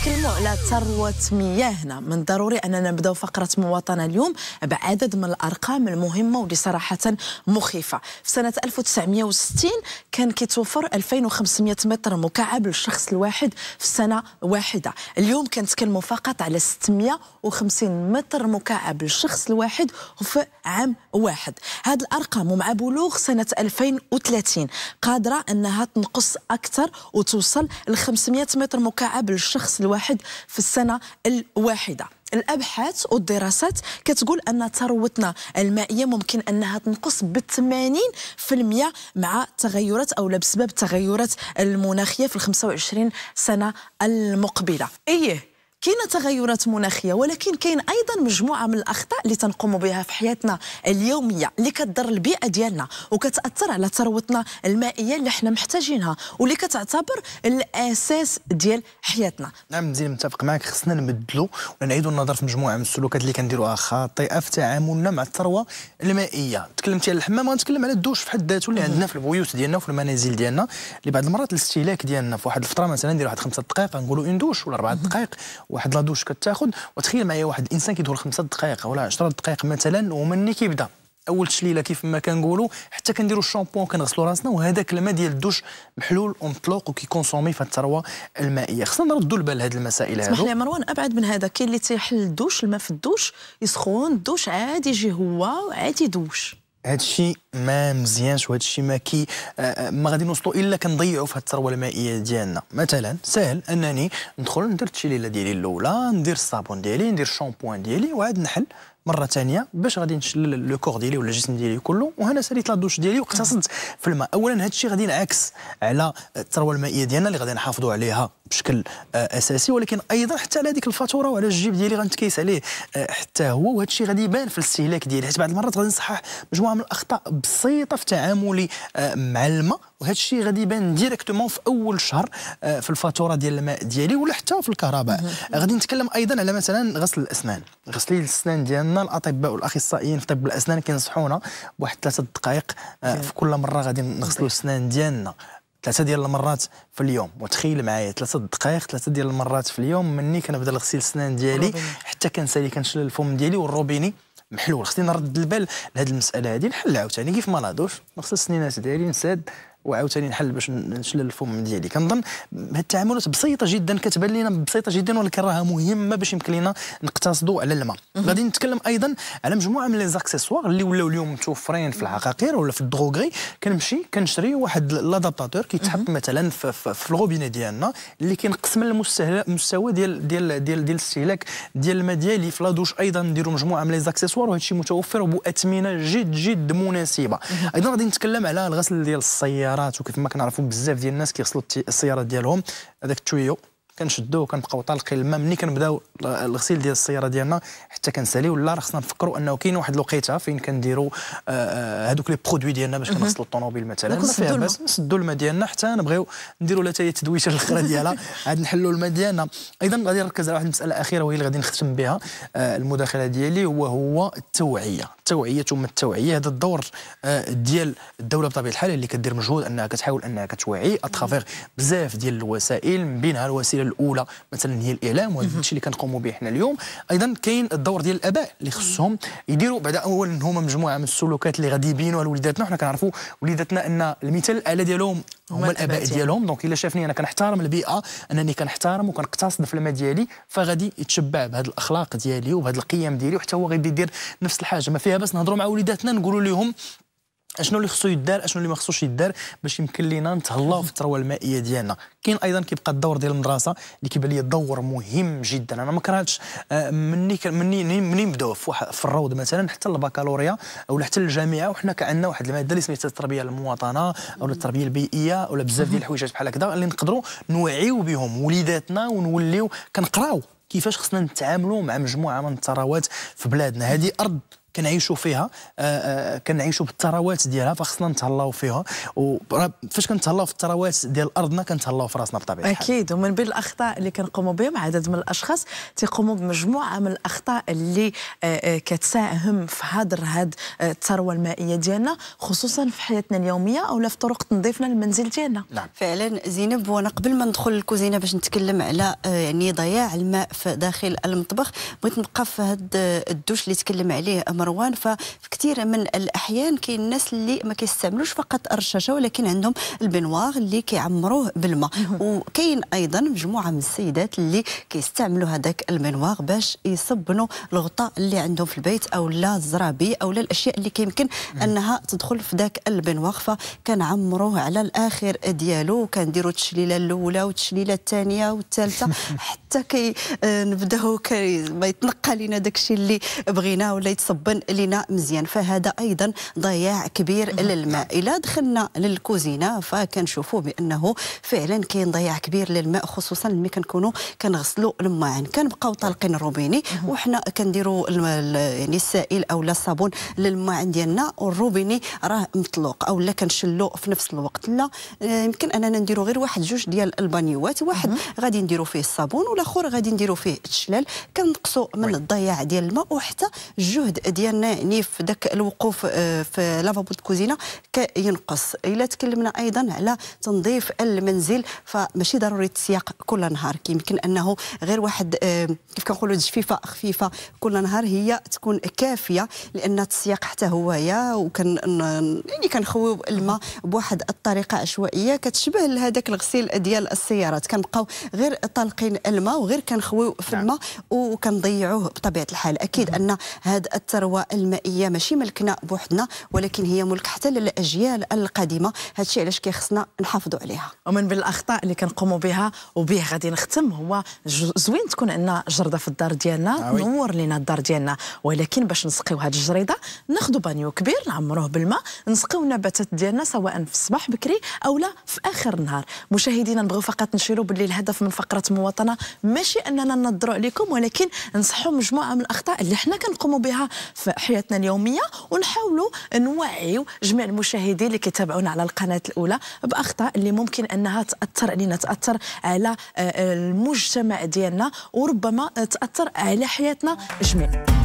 نتكلموا على ثروه مياهنا نعم، من الضروري اننا نبداو فقره مواطنه اليوم بعدد من الارقام المهمه واللي صراحه مخيفه في سنه 1960 كان كيتوفر 2500 متر مكعب للشخص الواحد في سنه واحده اليوم كنتكلموا فقط على 650 متر مكعب للشخص الواحد في عام واحد هاد الارقام ومع بلوغ سنه 2030 قادره انها تنقص اكثر وتوصل ل 500 متر مكعب للشخص الواحد في السنة الواحدة الابحاث والدراسات كتقول ان ثروتنا المائيه ممكن انها تنقص ب 80% مع تغيرات او بسبب تغيرات المناخيه في ال 25 سنه المقبله ايه كاينه تغيرات مناخيه ولكن كاين ايضا مجموعه من الاخطاء اللي تنقوم بها في حياتنا اليوميه اللي كتضر البيئه ديالنا وكتاثر على ثروتنا المائيه اللي حنا محتاجينها واللي كتعتبر الاساس ديال حياتنا نعم مزيان متفق معك خصنا نبدلوا ونعيدوا النظر في مجموعه من السلوكات اللي كنديروها خاطئه في تعاملنا مع الثروه المائيه تكلمتي على الحمام غنتكلم على الدوش في حد ذاته اللي عندنا في البيوت ديالنا وفي المنازل ديالنا اللي بعض المرات الاستهلاك ديالنا في واحد الفتره مثلا ندير واحد خمسة دقائق نقولوا دوش ولا أربعة دقائق واحد لادوش كتاخذ وتخيل معايا واحد الانسان كيدور خمسة دقائق ولا 10 دقائق مثلا ومني كيبدا اول تشليله كيف ما كنقولوا حتى كنديروا الشامبو كنغسلوا راسنا وهذاك الماء ديال الدوش محلول ومطلوق وكيكونسومي في الثروه المائيه خصنا نردوا البال هذه المسائل هذو اسمح لي مروان ابعد من هذا كاين اللي تيحل الدوش الماء في الدوش يسخون الدوش عادي يجي هو عادي يدوش هذا الشيء ما مزيانش وهذا الشيء ما كي آه، آه، ما غادي نوصلوا الا كنضيعوا في هذه الثروه المائيه ديالنا مثلا سهل انني ندخل ندير التشيليله ديالي الاولى ندير الصابون ديالي ندير الشامبوان ديالي وعاد نحل مره ثانيه باش غادي نشلل لو كور ديالي ولا الجسم ديالي كله وهنا ساليت لا دوش ديالي واقتصدت في الماء اولا هذا الشيء غادي ينعكس على الثروه المائيه ديالنا اللي غادي نحافظوا عليها بشكل آه، اساسي ولكن ايضا حتى على هذيك الفاتوره وعلى الجيب ديالي غنتكيس عليه آه، حتى هو وهذا الشيء غادي يبان في الاستهلاك ديالي حيت بعض المرات غادي نصحح مجموعه من الاخطاء بسيطه في تعاملي آه، مع الماء وهذا الشيء غادي يبان ديريكتومون في اول شهر آه، في الفاتوره ديال الماء ديالي ولا حتى في الكهرباء غادي نتكلم ايضا على مثلا غسل الاسنان غسلي الاسنان ديالنا الاطباء والاخصائيين في طب الاسنان كينصحونا بواحد ثلاثه دقائق آه، في كل مره غادي نغسلوا الاسنان ديالنا ثلاثه ديال المرات في اليوم وتخيل معايا ثلاثه دقائق ثلاثه ديال المرات في اليوم مني كنبدا نغسل الاسنان ديالي حتى كنسالي كنشل الفم ديالي والروبيني محلول خصني نرد البال لهذه المساله هذه نحل عاوتاني كيف ما نهضوش نغسل السنينات ديالي نساد وعاوتاني نحل باش نشلل الفم ديالي كنظن هاد التعاملات بسيطه جدا كتبان لنا بسيطه جدا ولكن راها مهمه باش يمكن لنا نقتصدوا على الماء غادي نتكلم ايضا على مجموعه من لي زاكسيسوار اللي ولاو اليوم متوفرين في العقاقير ولا في الدروغري كنمشي كنشري واحد لادابتاتور كيتحط مثلا في, في, في الروبيني ديالنا اللي كينقسم المستوى ديال ديال ديال ديال الاستهلاك ديال الماء ديالي في لادوش ايضا نديروا مجموعه من لي زاكسيسوار وهذا الشيء متوفر وباثمنه جد جد مناسبه ايضا غادي نتكلم على الغسل ديال الصيام السيارات وكيف ما كنعرفوا بزاف ديال الناس كيغسلوا السيارات ديالهم هذاك التويو كنشدوه كنبقاو طالقين الماء ملي كنبداو الغسيل ديال السياره ديالنا حتى كنساليو لا خصنا نفكروا انه كاين واحد الوقيته فين كنديروا آه، هذوك لي برودوي ديالنا باش كنغسلوا الطوموبيل مثلا نسدوا الماء ديالنا حتى نبغيو نديروا لا هي تدويشه الاخرى ديالها عاد نحلوا الماء ديالنا ايضا غادي نركز على واحد المساله اخيره وهي اللي غادي نختم بها آه، المداخله ديالي وهو التوعيه التوعيه ثم التوعيه هذا الدور آه، ديال الدوله بطبيعه الحال اللي كدير مجهود انها كتحاول انها كتوعي اترافيغ بزاف ديال الوسائل من بينها الوسيله الوسيله الاولى مثلا هي الاعلام وهذا الشيء اللي كنقوموا به حنا اليوم ايضا كاين الدور ديال الاباء اللي خصهم يديروا بعد اولا هما مجموعه من السلوكات اللي غادي يبينوها لوليداتنا حنا كنعرفوا وليداتنا ان المثال الاعلى ديالهم هما الاباء ديالهم دونك الا شافني انا كنحترم البيئه انني كنحترم وكنقتصد في الماء ديالي فغادي يتشبع بهذ الاخلاق ديالي وبهذ القيم ديالي وحتى هو غادي يدير نفس الحاجه ما فيها بس نهضروا مع وليداتنا نقولوا لهم اشنو اللي خصو يدار اشنو اللي ما خصوش يدار باش يمكن لينا نتهلاو في الثروه المائيه ديالنا كاين ايضا كيبقى الدور ديال المدرسه اللي كيبان لي دور مهم جدا انا ما كرهتش آه، مني مني مني نبداو في الروض مثلا حتى البكالوريا او حتى الجامعه وحنا كعندنا واحد الماده اللي سميتها التربيه المواطنه او التربيه البيئيه ولا بزاف ديال الحوايج بحال هكذا اللي نقدروا نوعيو بهم وليداتنا ونوليو كنقراو كيفاش خصنا نتعاملوا مع مجموعه من الثروات في بلادنا هذه ارض كنعيشوا فيها آه، آه، كنعيشوا بالثروات ديالها فخصنا نتهلاو فيها وفاش كنتهلاو في الثروات ديال ارضنا كنتهلاو في راسنا بطبيعه اكيد ومن بين الاخطاء اللي كنقوموا بهم عدد من الاشخاص تيقوموا بمجموعه من الاخطاء اللي آه، كتساهم في هدر هاد الثروه المائيه ديالنا خصوصا في حياتنا اليوميه او في طرق تنظيفنا للمنزل ديالنا نعم. فعلا زينب وانا قبل ما ندخل للكوزينه باش نتكلم على يعني ضياع الماء في داخل المطبخ بغيت نبقى في هاد الدوش اللي تكلم عليه مروان فكثير من الاحيان كاين الناس اللي ما كيستعملوش فقط الرشاشه ولكن عندهم البنواغ اللي كيعمروه بالماء وكاين ايضا مجموعه من السيدات اللي كيستعملوا هذاك البنواغ باش يصبنوا الغطاء اللي عندهم في البيت او لا الزرابي او لا الاشياء اللي كيمكن انها تدخل في ذاك البنواغ فكنعمروه على الاخر ديالو وكنديروا التشليله الاولى والتشليله الثانيه والثالثه حتى كي آه، نبداو ما يتنقى لينا داك الشيء اللي بغيناه ولا يتصب بالنسبة لنا مزيان فهذا أيضا ضياع كبير للماء إلا دخلنا للكوزينة فكنشوفوا بأنه فعلا كاين ضياع كبير للماء خصوصا ملي كنكونوا كنغسلوا الماعن كنبقاو طالقين الروبيني وحنا كنديروا يعني السائل او الصابون للماعن ديالنا والروبيني راه مطلوق او لا كنشلو في نفس الوقت لا آه، يمكن اننا نديروا غير واحد جوج ديال البانيوات واحد غادي نديروا فيه الصابون والاخر غادي نديروا فيه الشلال كنقصوا من الضياع ديال الماء وحتى الجهد ديال يعني في ذاك الوقوف آه، في لافابو الكوزينه كينقص الا تكلمنا ايضا على تنظيف المنزل فماشي ضروري تسياق كل نهار كيمكن انه غير واحد آه، كيف كنقولوا جفيفه خفيفه كل نهار هي تكون كافيه لان التسياق حتى هوايا وكان يعني كنخويو الماء بواحد الطريقه عشوائيه كتشبه لهذاك الغسيل ديال السيارات كنبقاو غير طالقين الماء وغير كنخويو في نعم. الماء وكنضيعوه بطبيعه الحال اكيد ان هذا الترويج الثروه المائيه ماشي ملكنا بوحدنا ولكن هي ملك حتى للاجيال القادمه هادشي علاش كيخصنا نحافظوا عليها ومن بالاخطاء اللي كنقوموا بها وبه غادي نختم هو زوين تكون عندنا جرده في الدار ديالنا آه نور لينا الدار ديالنا ولكن باش نسقيو هاد الجريده ناخذوا بانيو كبير نعمروه بالماء نسقيو النباتات ديالنا سواء في الصباح بكري او لا في اخر النهار مشاهدينا نبغيو فقط نشيروا باللي الهدف من فقره مواطنه ماشي اننا ننظروا عليكم ولكن نصحوا مجموعه من الاخطاء اللي حنا كنقوموا بها في حياتنا اليوميه ونحاولوا نوعيو جميع المشاهدين اللي كيتابعونا على القناه الاولى باخطاء اللي ممكن انها تاثر علينا تاثر على آه، المجتمع ديالنا وربما تاثر على حياتنا جميعا